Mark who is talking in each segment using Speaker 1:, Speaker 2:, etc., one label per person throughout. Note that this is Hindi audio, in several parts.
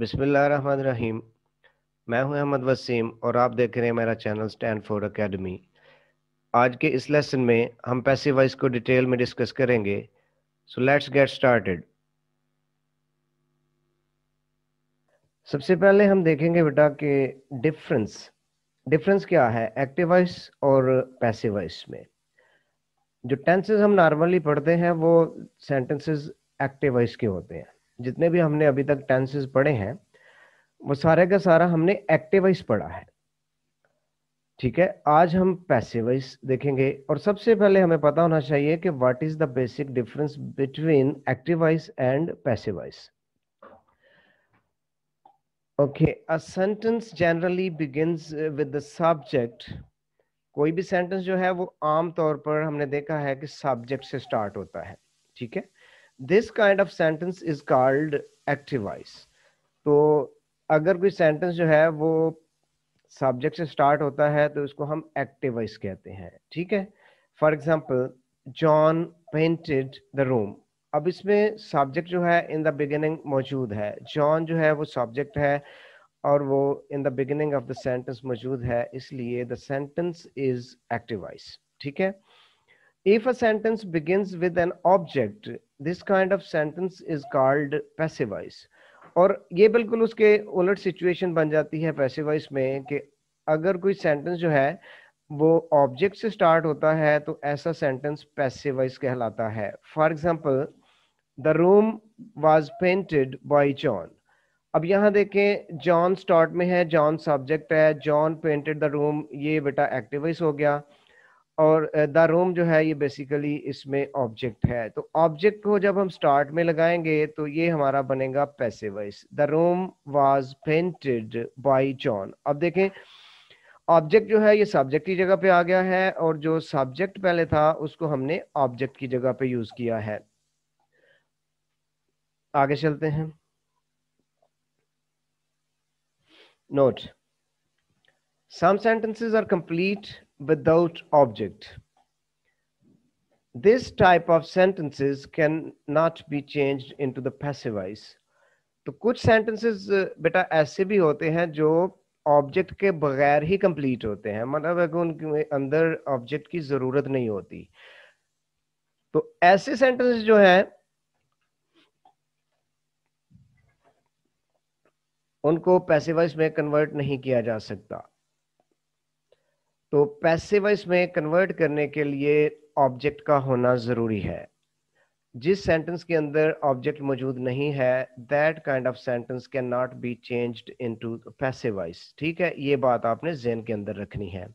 Speaker 1: रहीम मैं हूं अहमद वसीम और आप देख रहे हैं मेरा चैनल स्टैंड फॉर अकेडमी आज के इस लेसन में हम पैसे वाइज को डिटेल में डिस्कस करेंगे सो लेट्स गेट स्टार्टेड सबसे पहले हम देखेंगे बेटा कि डिफरेंस डिफरेंस क्या है एक्टिव वाइस और पैसे वाइस में जो टेंसेज हम नॉर्मली पढ़ते हैं वो सेंटेंसेज एक्टिव वाइस के होते हैं जितने भी हमने अभी तक टेंसेस पढ़े हैं वो सारे का सारा हमने एक्टिवाइज पढ़ा है ठीक है आज हम पैसे वाइज देखेंगे और सबसे पहले हमें पता होना चाहिए कि what is the basic difference between active voice and passive voice okay a sentence generally begins with the कोई भी सेंटेंस जो है वो आम तौर पर हमने देखा है कि सब्जेक्ट से स्टार्ट होता है ठीक है this kind of sentence is called voice तो अगर कोई सेंटेंस जो है वो सब्जेक्ट से स्टार्ट होता है तो इसको हम वॉइस कहते हैं ठीक है for example John painted the room अब इसमें सब्जेक्ट जो है इन द बिगिनिंग मौजूद है जॉन जो है वो सब्जेक्ट है और वो in the beginning of the sentence मौजूद है इसलिए द सेंटेंस इज एक्टिवाइज ठीक है If a sentence begins with an object, this kind of sentence is called voice और ये बिल्कुल उसके उलट सिचुएशन बन जाती है वाइस में कि अगर कोई सेंटेंस जो है वो ऑब्जेक्ट से स्टार्ट होता है तो ऐसा सेंटेंस वाइस कहलाता है for example the room was painted by John अब यहाँ देखें जॉन स्टार्ट में है जॉन सब्जेक्ट है जॉन पेंटेड द रूम ये बेटा एक्टिवाइज हो गया और द रोम जो है ये बेसिकली इसमें ऑब्जेक्ट है तो ऑब्जेक्ट को जब हम स्टार्ट में लगाएंगे तो ये हमारा बनेगा passive voice the room was painted by John अब देखें ऑब्जेक्ट जो है ये सब्जेक्ट की जगह पे आ गया है और जो सब्जेक्ट पहले था उसको हमने ऑब्जेक्ट की जगह पे यूज किया है आगे चलते हैं note some sentences are complete without object. This type of sentences can not be changed into the passivize. तो कुछ sentences बेटा ऐसे भी होते हैं जो ऑब्जेक्ट के बगैर ही कंप्लीट होते हैं मतलब अगर उनके अंदर ऑब्जेक्ट की जरूरत नहीं होती तो ऐसे सेंटेंस जो है उनको पैसिवाइज में कन्वर्ट नहीं किया जा सकता तो पैसे वाइज में कन्वर्ट करने के लिए ऑब्जेक्ट का होना ज़रूरी है जिस सेंटेंस के अंदर ऑब्जेक्ट मौजूद नहीं है that kind of sentence can not be changed into passive voice ठीक है ये बात आपने जेन के अंदर रखनी है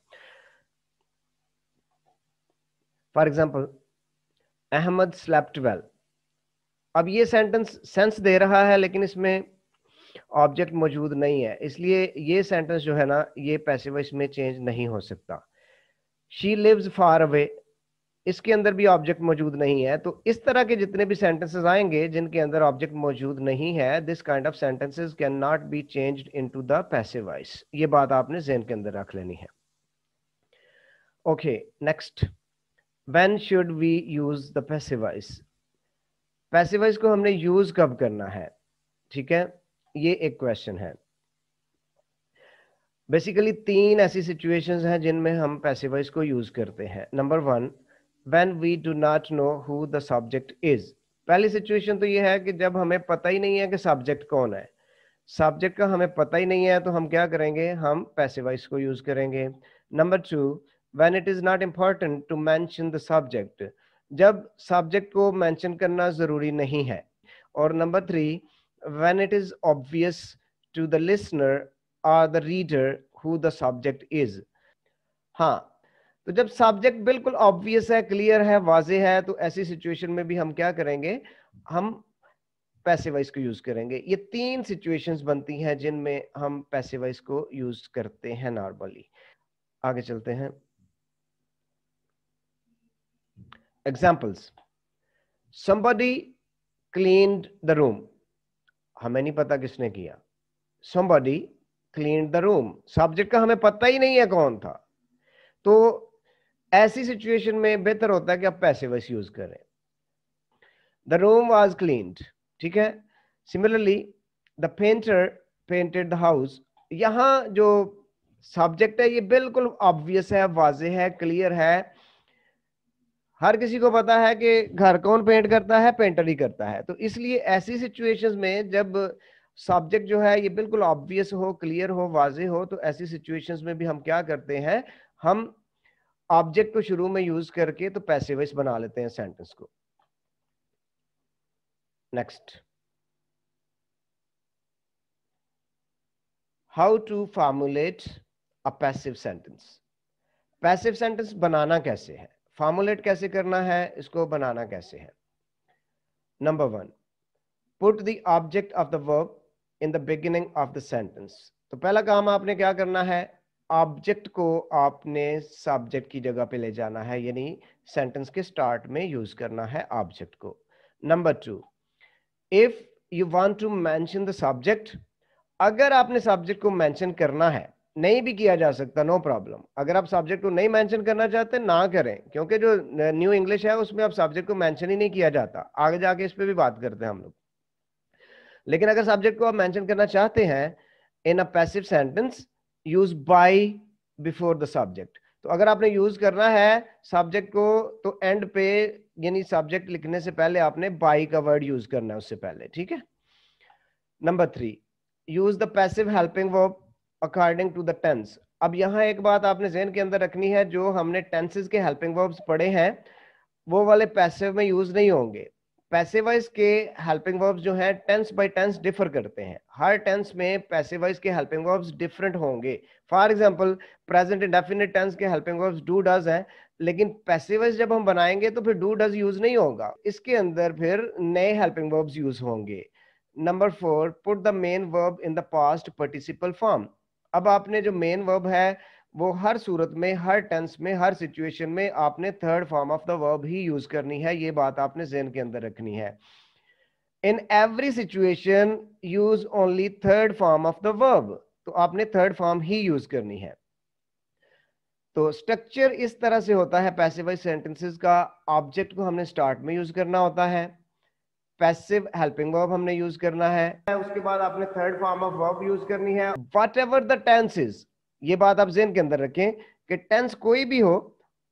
Speaker 1: for example Ahmed slept well अब ये सेंटेंस सेंस दे रहा है लेकिन इसमें ऑब्जेक्ट मौजूद नहीं है इसलिए ये सेंटेंस जो है ना ये पैसिव इसमें चेंज नहीं हो सकता शी लिव्स फार अवे इसके अंदर भी ऑब्जेक्ट मौजूद नहीं है तो इस तरह के जितने भी सेंटेंसेस आएंगे जिनके अंदर ऑब्जेक्ट मौजूद नहीं है this kind of sentences can not be changed into the passive voice ये बात आपने जेन के अंदर रख लेनी है okay next when should we use the passive voice passive voice को हमने यूज कब करना है ठीक है ये एक क्वेश्चन है बेसिकली तीन ऐसी सिचुएशंस हैं जिनमें हम वाइज को यूज करते हैं number one when we do not know who the subject is पहली सिचुएशन तो ये है कि जब हमें पता ही नहीं है कि सब्जेक्ट कौन है सब्जेक्ट का हमें पता ही नहीं है तो हम क्या करेंगे हम वाइज को यूज करेंगे number two when it is not important to mention the subject जब सब्जेक्ट को मैंशन करना जरूरी नहीं है और number three when it is obvious to the listener or the reader who the subject is. हाँ तो जब subject बिल्कुल obvious है clear है वाजे है तो ऐसी situation में भी हम क्या करेंगे हम पैसे वाइज को यूज करेंगे ये तीन सिचुएशंस बनती हैं जिनमें हम पैसे वाइज को यूज करते हैं नॉर्मली आगे चलते हैं examples somebody clean the room हमें नहीं पता किसने किया somebody clean the room subject का हमें पता ही नहीं है कौन था तो ऐसी सिचुएशन में बेहतर होता है कि आप पैसे बस यूज करें द रूम वॉज क्लीन ठीक है similarly the painter painted the house यहां जो सब्जेक्ट है ये बिल्कुल ऑब्वियस है वाजे है क्लियर है हर किसी को पता है कि घर कौन पेंट करता है पेंटर ही करता है तो इसलिए ऐसी सिचुएशंस में जब सब्जेक्ट जो है ये बिल्कुल ऑब्वियस हो क्लियर हो वाजे हो तो ऐसी सिचुएशंस में भी हम क्या करते हैं हम ऑब्जेक्ट को शुरू में यूज करके तो पैसे वाइस बना लेते हैं सेंटेंस को next how to formulate a passive sentence passive sentence बनाना कैसे है फॉर्मुलेट कैसे करना है इसको बनाना कैसे है number one put the object of the verb in the beginning of the sentence तो पहला काम आपने क्या करना है ऑब्जेक्ट को आपने सब्जेक्ट की जगह पे ले जाना है यानी सेंटेंस के स्टार्ट में यूज करना है ऑब्जेक्ट को number two if you want to mention the subject अगर आपने सब्जेक्ट को मेंशन करना है नहीं भी किया जा सकता नो no प्रॉब्लम अगर आप सब्जेक्ट को नहीं मेंशन करना चाहते ना करें क्योंकि जो न्यू इंग्लिश है उसमें आप सब्जेक्ट को मेंशन ही नहीं किया जाता आगे जाके इस पर भी बात करते हैं हम लोग लेकिन अगर सब्जेक्ट को आप मेंशन करना चाहते हैं in a passive sentence use by before the subject तो अगर आपने यूज करना है सब्जेक्ट को तो एंड पे यानी सब्जेक्ट लिखने से पहले आपने बाई का वर्ड यूज करना है उससे पहले ठीक है number three use the passive helping verb according to the tense अब यहाँ एक बात आपने जेन के अंदर रखनी है जो हमने टेंसेज के हेल्पिंग वर्ब्स पढ़े हैं वो वाले पैसिव में यूज नहीं होंगे पैसिव वाइज के हेल्पिंग वर्ब्स जो हैं टेंस बाय टेंस डिफर करते हैं हर टेंस में पैसिव वाइज के हेल्पिंग वर्ब्स डिफरेंट होंगे for example present indefinite tense के हेल्पिंग वर्ब्स डू डज हैं लेकिन पैसिव वाइज जब हम बनाएंगे तो फिर डू डज यूज नहीं होगा इसके अंदर फिर नए हेल्पिंग वर्ब्स यूज होंगे number four put the main verb in the past participle form अब आपने जो मेन वर्ब है वो हर सूरत में हर टेंस में हर सिचुएशन में आपने third form of the verb he use करनी है ये बात आपने जेन के अंदर रखनी है in every situation use only third form of the verb तो आपने थर्ड फॉर्म ही यूज करनी है तो स्ट्रक्चर इस तरह से होता है पैसिवाइज सेंटेंसेस का ऑब्जेक्ट को हमने स्टार्ट में यूज करना होता है पैसिव हेल्पिंग वर्ब हमने यूज करना है उसके बाद आपने third form of verb use करनी है whatever the tense is ये बात आप जेन के अंदर रखें कि टेंस कोई भी हो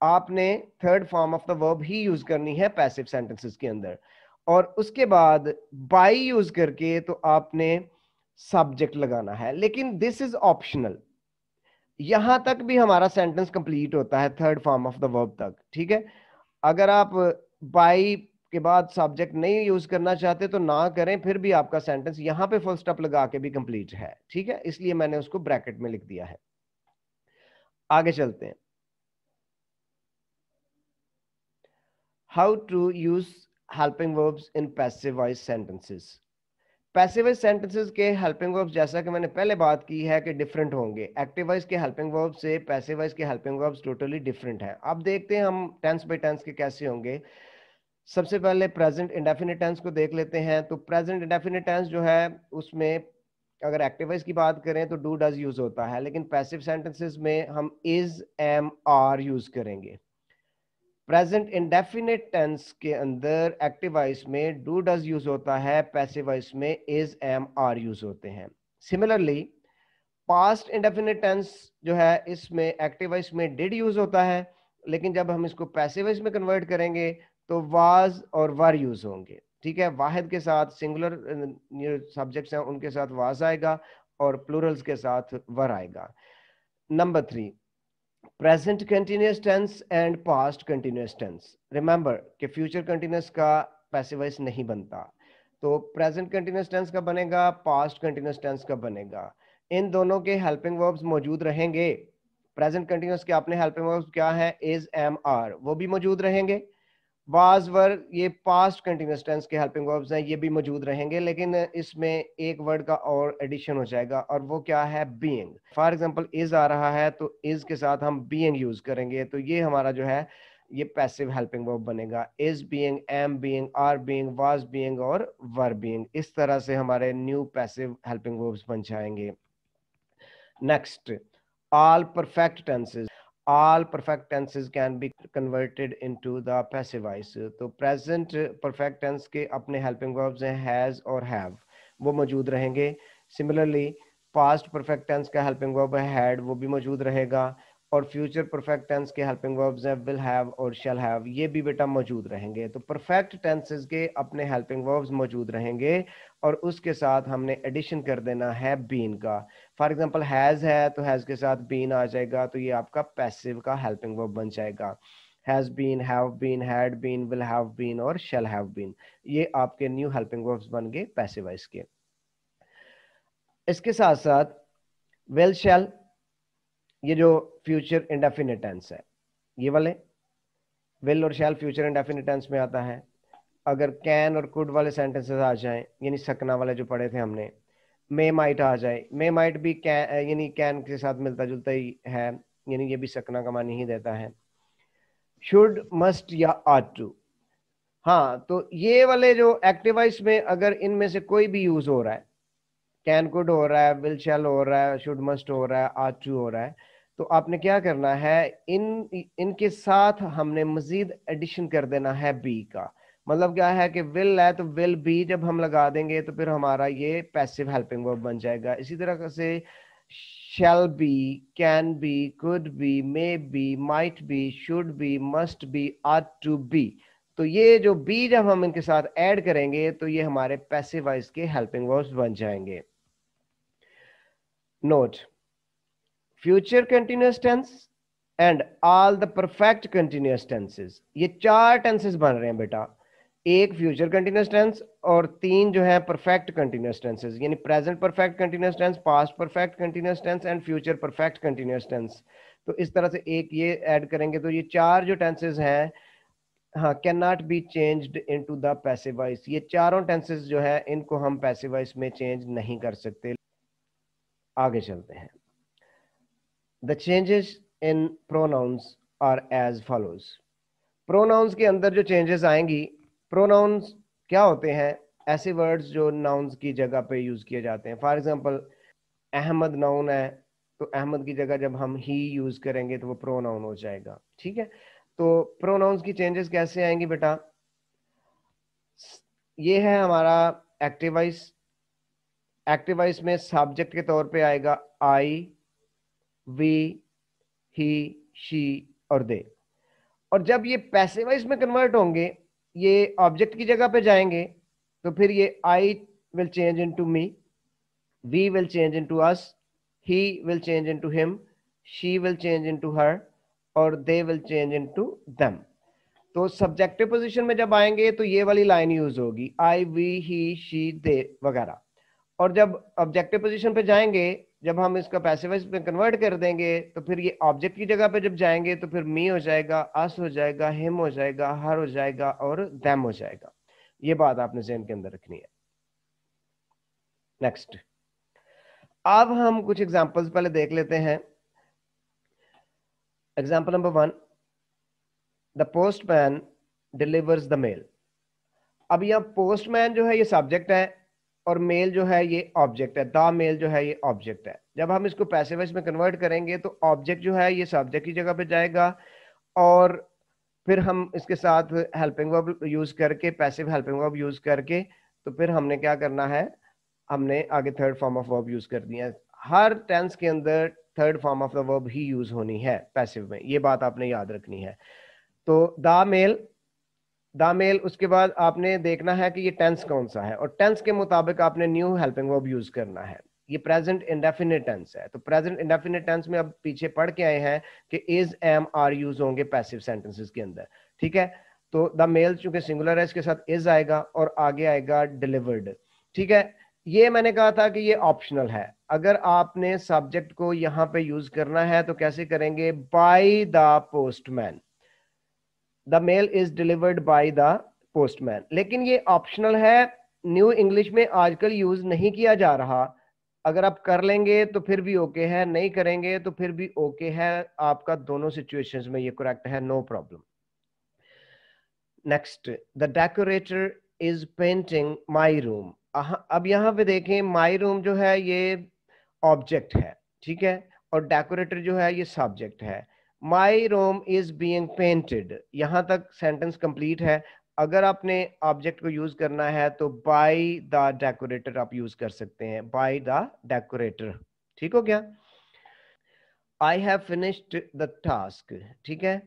Speaker 1: आपने third form of the verb he use करनी है पैसिव सेंटेंसेस के अंदर और उसके बाद बाई यूज करके तो आपने सब्जेक्ट लगाना है लेकिन दिस इज ऑप्शनल यहां तक भी हमारा सेंटेंस कंप्लीट होता है third form of the verb तक ठीक है अगर आप बाई के बाद सब्जेक्ट नहीं यूज करना चाहते तो ना करें फिर भी आपका सेंटेंस यहां पे फुल स्टॉप लगा के भी कंप्लीट है ठीक है इसलिए मैंने उसको ब्रैकेट में लिख दिया है आगे चलते हैं how to use helping verbs in passive voice sentences passive passive voice sentences के हेल्पिंग वर्ब्स जैसा कि मैंने पहले बात की है कि डिफरेंट होंगे एक्टिव एक्टिवाइज के हेल्पिंग वर्ब से पैसिव पैसिवाइज के हेल्पिंग वर्ब्स टोटली डिफरेंट हैं अब देखते हैं हम टेंस बाय टेंस के कैसे होंगे सबसे पहले प्रेजेंट इंडेफिनिट टेंस को देख लेते हैं तो प्रेजेंट इंडेफिनिट टेंस जो है उसमें अगर एक्टिवाइज की बात करें तो डू डज यूज होता है लेकिन पैसिव सेंटेंसेस में हम इज एम आर यूज करेंगे प्रेजेंट इंडेफिनिट टेंस के अंदर एक्टिवाइज में डू डज यूज होता है पैसिवाइज में इज एम आर यूज होते हैं सिमिलरली पास्ट इंडेफिनिट टेंस जो है इसमें एक्टिवाइज में डिड यूज होता है लेकिन जब हम इसको पैसिवाइज में कन्वर्ट करेंगे तो वाज और वर यूज होंगे ठीक है वाहिद के साथ सिंगुलर सब्जेक्ट्स हैं उनके साथ वाज आएगा और प्लूरल्स के साथ वर आएगा number three present continuous tense and past continuous tense remember कि फ्यूचर कंटिन्यूस का पैसिवाइज नहीं बनता तो प्रेजेंट कंटिन्यूस टेंस का बनेगा पास्ट कंटिन्यूस टेंस का बनेगा इन दोनों के हेल्पिंग वर्ब्स मौजूद रहेंगे प्रेजेंट कंटिन्यूस के अपने हेल्पिंग वर्ब्स क्या है इज एम आर वो भी मौजूद रहेंगे वाज वर ये पास्ट कंटिन्यूस टेंस के हेल्पिंग वर्ब्स हैं ये भी मौजूद रहेंगे लेकिन इसमें एक वर्ड का और एडिशन हो जाएगा और वो क्या है बीइंग फॉर एग्जांपल इज आ रहा है तो इज के साथ हम बीइंग यूज करेंगे तो ये हमारा जो है ये पैसिव हेल्पिंग वर्ब बनेगा is being am being are being was being और वर बीइंग इस तरह से हमारे न्यू पैसिव हेल्पिंग वर्ब्स बन जाएंगे next all perfect tenses all perfect tenses can be converted into the passive voice so present perfect tense ke apne helping verbs hain has or have wo maujood rahenge similarly past perfect tense ka helping verb है had wo bhi maujood rahega और फ्यूचर परफेक्ट टेंस के हेल्पिंग वर्ब्स हैं विल हैव और shall हैव ये भी बेटा मौजूद रहेंगे तो परफेक्ट टेंसेस के अपने हेल्पिंग वर्ब्स मौजूद रहेंगे और उसके साथ हमने एडिशन कर देना है बीन का फॉर एग्जाम्पल हैज है तो हैज के साथ बीन आ जाएगा तो ये आपका पैसिव का हेल्पिंग वर्ब बन जाएगा has been have been had been will have been और शेल हैव बीन ये आपके न्यू हेल्पिंग वर्ब्स बन गए पैसिवाइज के इसके साथ साथ विल शेल ये जो फ्यूचर इंडेफिनेटेंस है ये वाले विल और शेल फ्यूचर इंडेफिनेटेंस में आता है अगर कैन और कुड वाले सेंटेंसेस आ जाएं यानी सकना वाले जो पढ़े थे हमने मे माइट आ जाए मे माइट भी कैन यानी कैन के साथ मिलता जुलता ही है यानी ये भी सकना का मानी ही देता है शुड मस्ट या आट टू हाँ तो ये वाले जो एक्टिवाइस में अगर इनमें से कोई भी यूज हो रहा है कैन कुड हो रहा है विल शेल हो रहा है शुड मस्ट हो रहा है आट टू हो रहा है तो आपने क्या करना है इन इनके साथ हमने मजीद एडिशन कर देना है बी का मतलब क्या है कि विल है तो विल बी जब हम लगा देंगे तो फिर हमारा ये पैसिव हेल्पिंग वर्ब बन जाएगा इसी तरह से shall be can be could be may be might be should be must be ought to be तो ये जो बी जब हम इनके साथ ऐड करेंगे तो ये हमारे पैसिव वाइज के हेल्पिंग वर्ब्स बन जाएंगे note future continuous tense and all the perfect continuous tenses ये चार टेंसेस बन रहे हैं बेटा एक फ्यूचर कंटिन्यूस टेंस और तीन जो है परफेक्ट कंटिन्यूस टेंसेस यानी present perfect continuous tense past perfect continuous tense and future perfect continuous tense तो इस तरह से एक ये ऐड करेंगे तो ये चार जो टेंसेस हैं हाँ can not be changed into the passive voice ये चारों टेंसेज जो है इनको हम पैसेवाइस में चेंज नहीं कर सकते आगे चलते हैं the changes in pronouns are as follows pronouns के अंदर जो चेंजेस आएंगी प्रोनाउंस क्या होते हैं ऐसे वर्ड्स जो नाउन्स की जगह पे यूज किए जाते हैं फॉर एग्जाम्पल अहमद नाउन है तो अहमद की जगह जब हम ही यूज करेंगे तो वो प्रोनाउन हो जाएगा ठीक है तो प्रोनाउंस की चेंजेस कैसे आएंगी बेटा ये है हमारा एक्टिवाइस एक्टिवाइस में सब्जेक्ट के तौर पे आएगा आई वी ही शी और दे और जब ये पैसेवाइज में कन्वर्ट होंगे ये ऑब्जेक्ट की जगह पे जाएंगे तो फिर ये I will change into me we will change into us he will change into him she will change into her और they will change into them तो सब्जेक्टिव पोजिशन में जब आएंगे तो ये वाली लाइन यूज होगी आई वी ही शी दे वगैरह और जब ऑब्जेक्टिव पोजिशन पे जाएंगे जब हम इसका पैसिवाइज में कन्वर्ट कर देंगे तो फिर ये ऑब्जेक्ट की जगह पे जब जाएंगे तो फिर मी हो जाएगा अस हो जाएगा हिम हो जाएगा हर हो जाएगा और दैम हो जाएगा ये बात आपने जहन के अंदर रखनी है नेक्स्ट अब हम कुछ एग्जाम्पल्स पहले देख लेते हैं example number one the postman delivers the mail अब यहाँ पोस्टमैन जो है ये सब्जेक्ट है और मेल जो है ये ऑब्जेक्ट है द मेल जो है ये ऑब्जेक्ट है जब हम इसको पैसेवाइज में कन्वर्ट करेंगे तो ऑब्जेक्ट जो है ये सब्जेक्ट की जगह पे जाएगा और फिर हम इसके साथ हेल्पिंग वर्ब यूज करके पैसिव हेल्पिंग वर्ब यूज करके तो फिर हमने क्या करना है हमने आगे third form of verb use कर दिया हर टेंस के अंदर third form of the verb ही यूज होनी है पैसिव में ये बात आपने याद रखनी है तो द मेल द मेल उसके बाद आपने देखना है कि ये टेंस कौन सा है और टेंस के मुताबिक आपने न्यू हेल्पिंग वर्ब यूज करना है ये प्रेजेंट इंडेफिनेट टेंस है तो प्रेजेंट इंडेफिनेट टेंस में अब पीछे पढ़ के आए हैं कि इज एम आर यूज होंगे पैसिव सेंटेंसेस के अंदर ठीक है तो द मेल चूंकि सिंगुलर है इसके साथ इज आएगा और आगे आएगा डिलीवर्ड ठीक है ये मैंने कहा था कि ये ऑप्शनल है अगर आपने सब्जेक्ट को यहाँ पे यूज करना है तो कैसे करेंगे by the postman the mail is delivered by the postman लेकिन ये ऑप्शनल है न्यू इंग्लिश में आजकल यूज नहीं किया जा रहा अगर आप कर लेंगे तो फिर भी ओके okay है नहीं करेंगे तो फिर भी ओके okay है आपका दोनों सिचुएशंस में ये करेक्ट है no problem next the decorator is painting my room अब यहाँ पे देखें माई रूम जो है ये ऑब्जेक्ट है ठीक है और डेकोरेटर जो है ये सब्जेक्ट है my room is being painted यहां तक सेंटेंस कंप्लीट है अगर आपने ऑब्जेक्ट को यूज करना है तो बाय द डेकोरेटर आप यूज कर सकते हैं बाय द डेकोरेटर ठीक हो गया I have finished the task ठीक है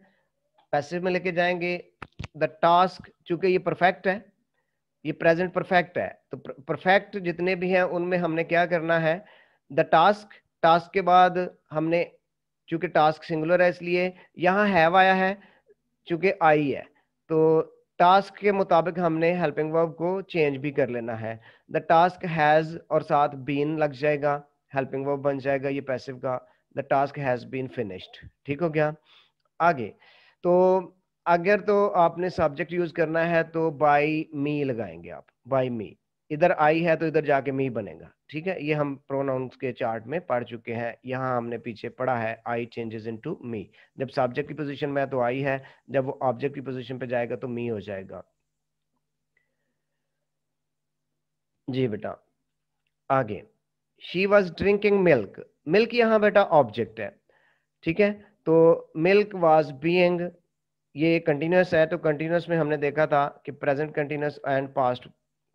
Speaker 1: पैसे में लेके जाएंगे द टास्क चूंकि ये परफेक्ट है ये प्रेजेंट परफेक्ट है तो परफेक्ट जितने भी हैं उनमें हमने क्या करना है द टास्क टास्क के बाद हमने चूंकि टास्क सिंगुलर है इसलिए यहाँ हैव आया है चूंकि आई है तो टास्क के मुताबिक हमने हेल्पिंग वर्ब को चेंज भी कर लेना है द टास्क हैज़ और साथ बीन लग जाएगा हेल्पिंग वर्ब बन जाएगा ये पैसिव का the task has been finished ठीक हो गया आगे तो अगर तो आपने सब्जेक्ट यूज़ करना है तो बाई मी लगाएंगे आप बाई मी इधर आई है तो इधर जाके मी बनेगा ठीक है ये हम प्रोनाउंस के चार्ट में पढ़ चुके हैं यहाँ हमने पीछे पढ़ा है आई चेंजेस इन टू मी जब सब्जेक्ट की पोजिशन में है तो आई है जब वो ऑब्जेक्ट की पोजिशन पे जाएगा तो मी हो जाएगा जी बेटा आगे she was drinking milk milk यहाँ बेटा ऑब्जेक्ट है ठीक है तो मिल्क वॉज बींग ये कंटिन्यूस है तो कंटिन्यूस में हमने देखा था कि present continuous and past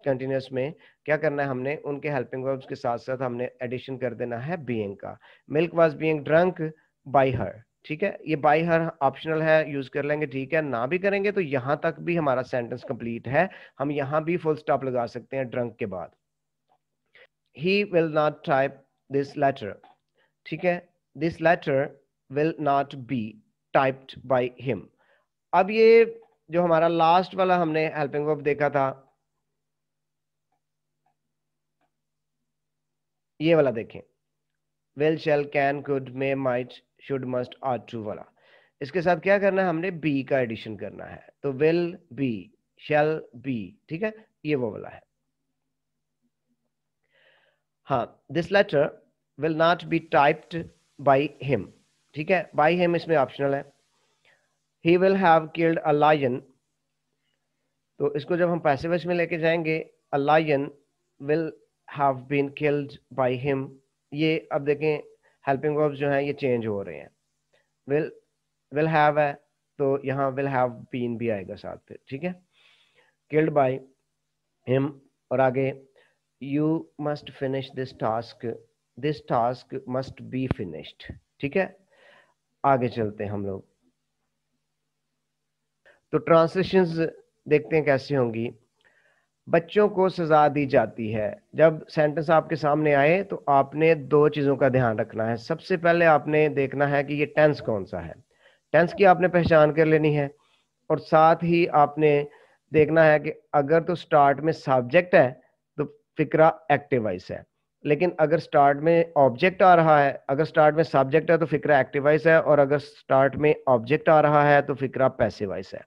Speaker 1: continuous में क्या करना है हमने उनके हेल्पिंग वर्ब्स के साथ साथ हमने एडिशन कर देना है बीइंग का milk was being drunk by her ठीक है ये बाई हर ऑप्शनल है यूज कर लेंगे ठीक है ना भी करेंगे तो यहां तक भी हमारा सेंटेंस कंप्लीट है हम यहाँ भी फुल स्टॉप लगा सकते हैं ड्रंक के बाद he will not type this letter ठीक है this letter will not be typed by him अब ये जो हमारा लास्ट वाला हमने हेल्पिंग वर्ब देखा था ये वाला देखें will shall can could may might should must ought to वाला इसके साथ क्या करना है हमने बी का एडिशन करना है तो वेल बी शेल बी ठीक है ये वो वाला है हाँ this letter will not be typed by him ठीक है बाई हिम इसमें ऑप्शनल है he will have killed a lion तो इसको जब हम पैसे में लेके जाएंगे a lion will have been killed by him ये अब देखें हेल्पिंग वर्ब्स जो हैं ये चेंज हो रहे हैं विल विल हैव है तो यहाँ विल हैव बीन भी आएगा साथ फिर ठीक है किल्ड बाय हिम और आगे you must finish this task this task must be finished ठीक है आगे चलते हैं हम लोग तो ट्रांसलेशन देखते हैं कैसे होंगी बच्चों को सजा दी जाती है जब सेंटेंस आपके सामने आए तो आपने दो चीज़ों का ध्यान रखना है सबसे पहले आपने देखना है कि ये टेंस कौन सा है टेंस की आपने पहचान कर लेनी है और साथ ही आपने देखना है कि अगर तो स्टार्ट में सब्जेक्ट है तो फिक्रा एक्टिवाइज है लेकिन अगर स्टार्ट में ऑब्जेक्ट आ रहा है अगर स्टार्ट में सब्जेक्ट है तो फिक्रा एक्टिवाइज है और अगर स्टार्ट में ऑब्जेक्ट आ रहा है तो फिक्रा पैसिवाइज है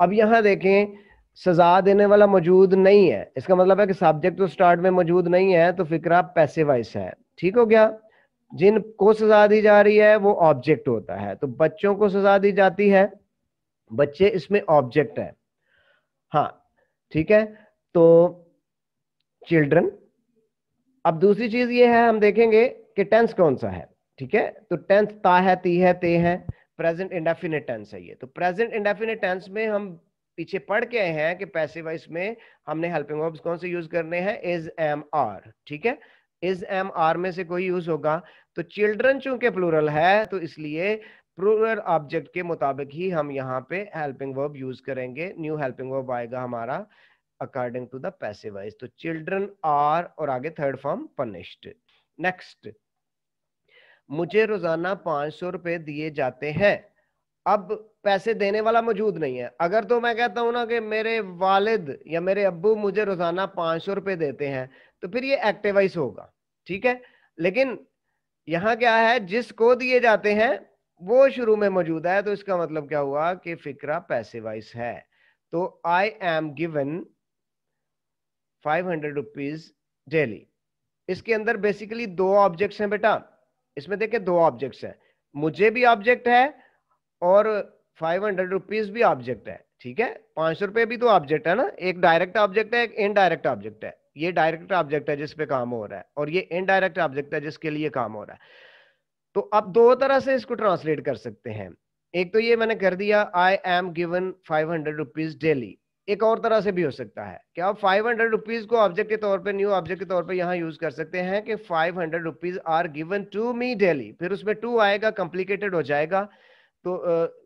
Speaker 1: अब यहाँ देखें सजा देने वाला मौजूद नहीं है इसका मतलब है कि सब्जेक्ट तो स्टार्ट में मौजूद नहीं है तो फिक्रा पैसे वाइस है ठीक हो गया जिन को सजा दी जा रही है वो ऑब्जेक्ट होता है तो बच्चों को सजा दी जाती है बच्चे इसमें ऑब्जेक्ट है हाँ ठीक है तो चिल्ड्रन अब दूसरी चीज ये है हम देखेंगे कि टेंस कौन सा है ठीक है तो टेंस ता है ती है ते है प्रेजेंट इंडेफिनेट टेंस है ये तो प्रेजेंट इंडेफिनेट टेंस में हम पीछे पढ़ के आए हैं कि पैसे वाइस में हमने हेल्पिंग वर्ब्स कौन से यूज करने हैं इज एम आर ठीक है इज एम आर में से कोई यूज होगा तो चिल्ड्रन चूंकि प्लूरल है तो इसलिए प्लूरल ऑब्जेक्ट के मुताबिक ही हम यहाँ पे हेल्पिंग वर्ब यूज करेंगे न्यू हेल्पिंग वर्ब आएगा हमारा according to the passive voice तो चिल्ड्रन आर और आगे थर्ड फॉर्म पनिश्ड नेक्स्ट मुझे रोजाना पांच सौ रुपए दिए जाते हैं अब पैसे देने वाला मौजूद नहीं है अगर तो मैं कहता हूं ना कि मेरे वालिद या मेरे अब्बू मुझे रोजाना पांच सौ रुपए देते हैं तो फिर ये एक्टिवाइज होगा ठीक है लेकिन यहाँ क्या है जिसको दिए जाते हैं वो शुरू में मौजूद है तो इसका मतलब क्या हुआ कि फिक्रा पैसे वाइज है तो I am given five hundred rupees daily इसके अंदर बेसिकली दो ऑब्जेक्ट्स हैं बेटा इसमें देखे दो ऑब्जेक्ट्स हैं मुझे भी ऑब्जेक्ट है और फाइव हंड्रेड रुपीज भी ऑब्जेक्ट है ठीक है पांच सौ रुपए भी तो ऑब्जेक्ट है ना एक डायरेक्ट ऑब्जेक्ट है एक इनडायरेक्ट ऑब्जेक्ट है ये डायरेक्ट ऑब्जेक्ट है जिसपे काम हो रहा है और ये इनडायरेक्ट ऑब्जेक्ट है जिसके लिए काम हो रहा है तो आप दो तरह से इसको ट्रांसलेट कर सकते हैं एक तो ये मैंने कर दिया I am given five hundred rupees daily एक और तरह से भी हो सकता है कि आप फाइव हंड्रेड रुपीज को ऑब्जेक्ट के तौर पे न्यू ऑब्जेक्ट के तौर पे यहाँ यूज कर सकते हैं कि five hundred rupees are given to me daily फिर उसमें टू आएगा कॉम्प्लिकेटेड हो जाएगा तो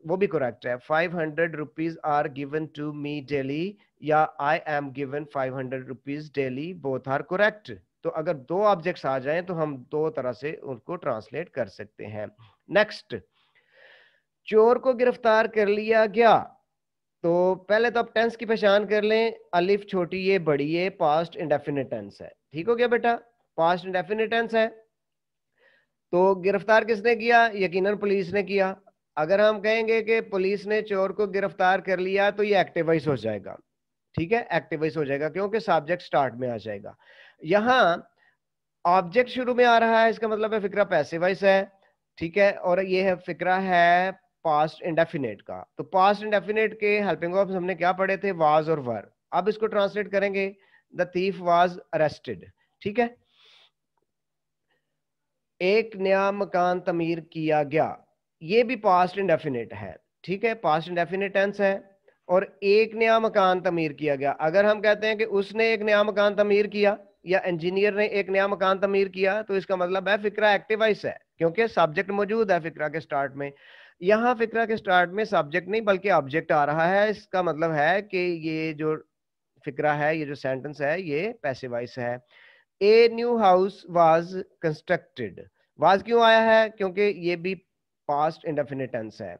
Speaker 1: वो भी करेक्ट है five hundred rupees are given to me daily या I am given five hundred rupees daily both are correct तो अगर दो ऑब्जेक्ट्स आ जाएं तो हम दो तरह से उनको ट्रांसलेट कर सकते हैं नेक्स्ट चोर को गिरफ्तार कर लिया गया तो पहले तो आप टेंस की पहचान कर लें अलिफ छोटी ये बड़ी ये पास्ट इंडेफिनेट टेंस है ठीक हो गया बेटा पास्ट इंडेफिनेट टेंस है तो गिरफ्तार किसने किया यकीनन पुलिस ने किया अगर हम कहेंगे कि पुलिस ने चोर को गिरफ्तार कर लिया तो ये एक्टिवाइज हो जाएगा ठीक है एक्टिवाइज हो जाएगा क्योंकि सब्जेक्ट स्टार्ट में आ जाएगा यहाँ ऑब्जेक्ट शुरू में आ रहा है इसका मतलब है फिक्रा पैसिवाइज है ठीक है और ये है फिक्रा है पास्ट इंडेफिनेट का तो पास्ट इंडेफिनेट के हेल्पिंग ऑफ हमने क्या पढ़े थे वाज और वर अब इसको ट्रांसलेट करेंगे द थीफ वाज अरेस्टेड ठीक है एक नया मकान तमीर किया गया ये भी पास्ट इंडेफिनेट है ठीक है पास्ट इंडेफिनेट टेंस है और एक नया मकान तमीर किया गया अगर हम कहते हैं कि उसने एक नया मकान तमीर किया या इंजीनियर ने एक नया मकान तमीर किया तो इसका मतलब है फिक्रा एक्टिवाइस है क्योंकि सब्जेक्ट मौजूद है फिक्रा के स्टार्ट में यहाँ फिक्रा के स्टार्ट में सब्जेक्ट नहीं बल्कि ऑब्जेक्ट आ रहा है इसका मतलब है कि ये जो फिक्रा है ये जो सेंटेंस है ये पैसिवाइस है a new house was constructed was क्यों आया है क्योंकि ये भी पास्ट इंडेफिनिट टेंस है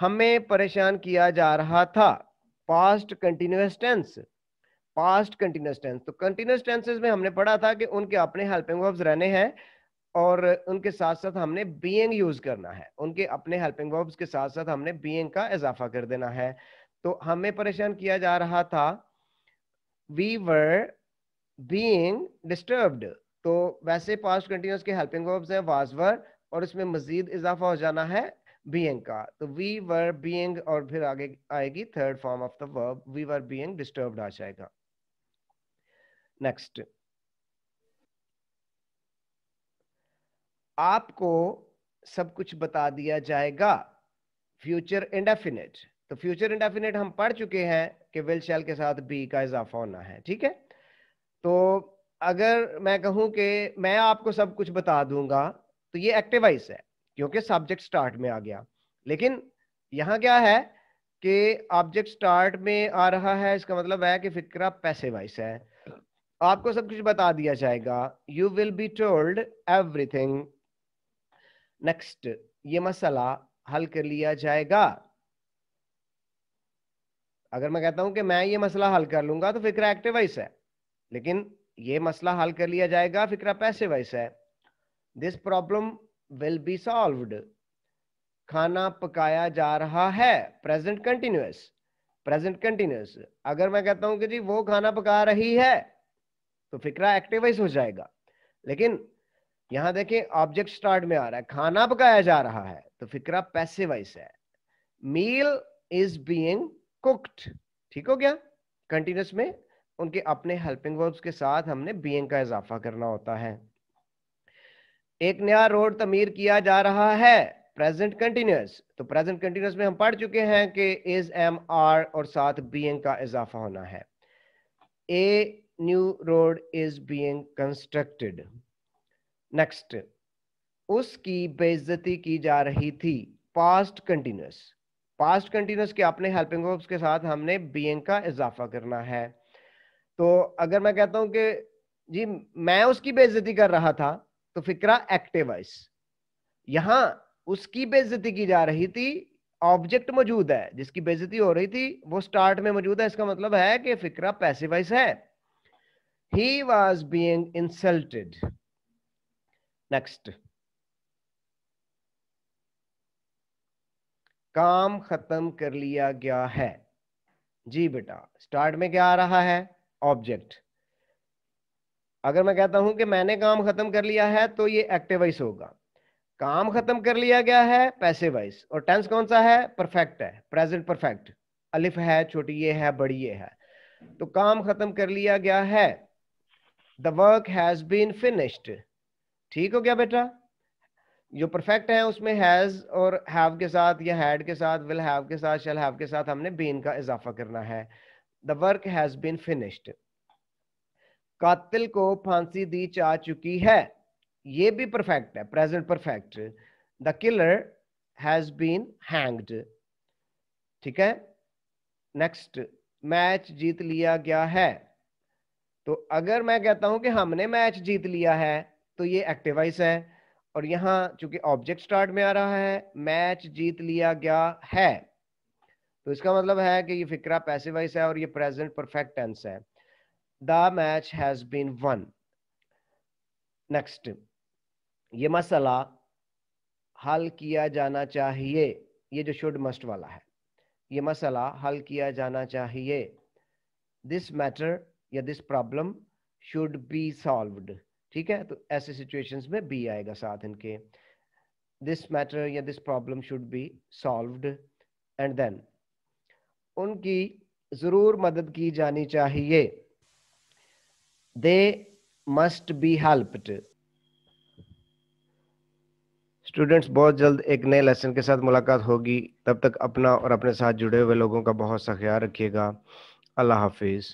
Speaker 1: हमें परेशान किया जा रहा था past continuous tense past continuous tense तो कंटिन्यूस टेंसेज में हमने पढ़ा था कि उनके अपने हेल्पिंग वर्ब्स रहने हैं और उनके साथ साथ हमने बीइंग यूज करना है उनके अपने हेल्पिंग वर्ब्स के साथ साथ हमने बीइंग का इजाफा कर देना है तो हमें परेशान किया जा रहा था वी वर बीइंग डिस्टर्ब्ड तो वैसे पास्ट कंटिन्यूस के हेल्पिंग वर्ब्स हैं वाज वर और इसमें मजीद इजाफा हो जाना है बींग का तो वी वर बींग और फिर आगे आएगी third form of the verb we were being disturb आ जाएगा नेक्स्ट आपको सब कुछ बता दिया जाएगा फ्यूचर इंडेफिनेट तो फ्यूचर इंडेफिनेट हम पढ़ चुके हैं कि विल शैल के साथ बी का इजाफा होना है ठीक है तो अगर मैं कहूं कि मैं आपको सब कुछ बता दूंगा तो ये एक्टिवाइस है क्योंकि सब्जेक्ट स्टार्ट में आ गया लेकिन यहाँ क्या है कि ऑब्जेक्ट स्टार्ट में आ रहा है इसका मतलब है कि फिक्रा वाइस है आपको सब कुछ बता दिया जाएगा you will be told everything next ये मसला हल कर लिया जाएगा अगर मैं कहता हूं कि मैं ये मसला हल कर लूंगा तो फिक्रा एक्टिवाइस है लेकिन ये मसला हल कर लिया जाएगा फिक्रा पैसेवाइस है this problem will be solved खाना पकाया जा रहा है प्रेजेंट कंटिन्यूस प्रेजेंट कंटिन्यूस अगर मैं कहता हूं कि जी वो खाना पका रही है तो फिक्रा एक्टिवाइज हो जाएगा लेकिन यहां देखिए ऑब्जेक्ट स्टार्ट में आ रहा है खाना पकाया जा रहा है तो फिक्रा पैसेवाइज है मील इज बीइंग कुक्ड ठीक हो गया कंटिन्यूस में उनके अपने हेल्पिंग वर्ब्स के साथ हमने बीइंग का इजाफा करना होता है एक नया रोड तमीर किया जा रहा है प्रेजेंट कंटिन्यूस तो प्रेजेंट कंटिन्यूस में हम पढ़ चुके हैं कि इज एम आर और साथ बीइंग का इजाफा होना है a new road is being constructed next उसकी बेइज्जती की जा रही थी पास्ट कंटिन्यूस पास्ट कंटिन्यूस के अपने हेल्पिंग वर्ब्स के साथ हमने बीइंग का इजाफा करना है तो अगर मैं कहता हूं कि जी मैं उसकी बेइज्जती कर रहा था तो फिक्रा एक्टिवाइस यहां उसकी बेजती की जा रही थी ऑब्जेक्ट मौजूद है जिसकी बेजती हो रही थी वो स्टार्ट में मौजूद है इसका मतलब है कि फिक्रा पैसिवाइस है he was being insulted next काम खत्म कर लिया गया है जी बेटा स्टार्ट में क्या आ रहा है ऑब्जेक्ट अगर मैं कहता हूं कि मैंने काम खत्म कर लिया है तो ये एक्टिव वाइस होगा काम खत्म कर लिया गया है पैसे वाइस और टेंस कौन सा है परफेक्ट है प्रेजेंट परफेक्ट अलिफ है छोटी ये है बड़ी ये है तो काम खत्म कर लिया गया है the work has been finished ठीक हो गया बेटा जो परफेक्ट है उसमें हैज और हैव के साथ या हैड के साथ विल हैव के साथ शल हैव के साथ हमने बीन का इजाफा करना है the work has been finished कातिल को फांसी दी जा चुकी है ये भी परफेक्ट है present perfect the killer has been hanged ठीक है नेक्स्ट मैच जीत लिया गया है तो अगर मैं कहता हूं कि हमने मैच जीत लिया है तो ये एक्टिवाइस है और यहाँ चूंकि ऑब्जेक्ट स्टार्ट में आ रहा है मैच जीत लिया गया है तो इसका मतलब है कि ये फिक्रा पैसिवाइस है और ये प्रेजेंट परफेक्ट टेंस है the match has been won next ये मसला हल किया जाना चाहिए ये जो शुड मस्ट वाला है ये मसला हल किया जाना चाहिए दिस मैटर या this problem should be solved ठीक है तो ऐसे सिचुएशंस में बी आएगा साथ इनके दिस मैटर या this problem should be solved and then उनकी ज़रूर मदद की जानी चाहिए they must be helped students बहुत जल्द एक नए लेसन के साथ मुलाकात होगी तब तक अपना और अपने साथ जुड़े हुए लोगों का बहुत सा ख्याल रखिएगा अल्लाह हाफिज़